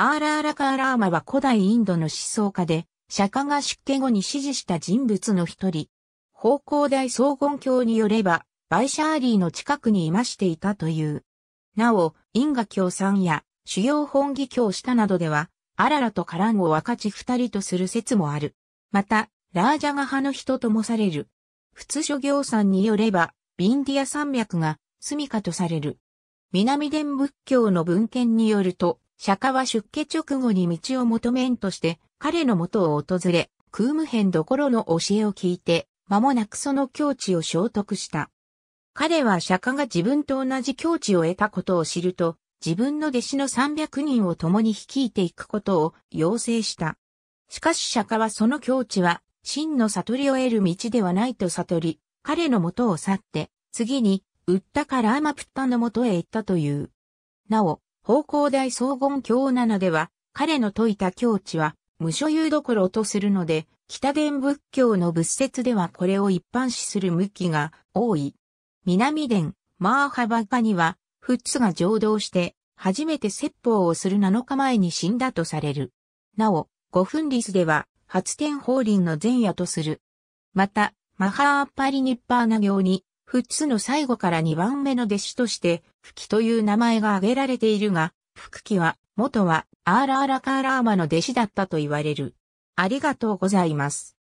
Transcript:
アーラーラカーラーマは古代インドの思想家で、釈迦が出家後に支持した人物の一人。方向大総言教によれば、バイシャーリーの近くにいましていたという。なお、因果教さんや主要本義教下などでは、アララとカランを分かち二人とする説もある。また、ラージャガ派の人ともされる。仏諸行さんによれば、ビンディア山脈が住処とされる。南伝仏教の文献によると、釈迦は出家直後に道を求めんとして彼の元を訪れ、空無辺どころの教えを聞いて、間もなくその境地を消得した。彼は釈迦が自分と同じ境地を得たことを知ると、自分の弟子の300人を共に率いていくことを要請した。しかし釈迦はその境地は、真の悟りを得る道ではないと悟り、彼の元を去って、次に、ウッタカラーマプッタの元へ行ったという。なお、方向大荘厳教7では、彼の説いた境地は、無所有どころとするので、北伝仏教の仏説ではこれを一般視する向きが多い。南伝、マーハバカには、仏が浄土して、初めて説法をする7日前に死んだとされる。なお、五分リスでは、発展法輪の前夜とする。また、マハーパリニッパーナ行に、フッツの最後から2番目の弟子として、吹きという名前が挙げられているが、福きは、元は、アーラーラカーラーマの弟子だったと言われる。ありがとうございます。